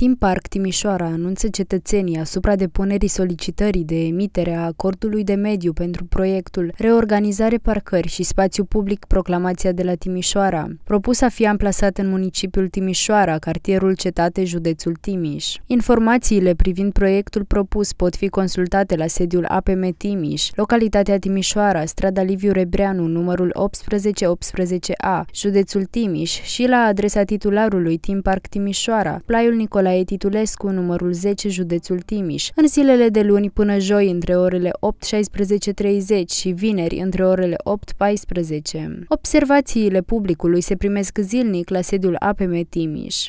Team Park Timișoara anunță cetățenii asupra depunerii solicitării de emitere a acordului de mediu pentru proiectul Reorganizare parcări și spațiu public Proclamația de la Timișoara, propus a fi amplasat în municipiul Timișoara, cartierul Cetate, județul Timiș. Informațiile privind proiectul propus pot fi consultate la sediul APM Timiș, localitatea Timișoara, strada Liviu Rebreanu, numărul 1818A, județul Timiș și la adresa titularului Tim Park Timișoara, plaiul Nicolae Nicolae Titulescu, numărul 10, județul Timiș. În zilele de luni până joi, între orele 8.16.30 și vineri, între orele 8.14. Observațiile publicului se primesc zilnic la sediul APM Timiș.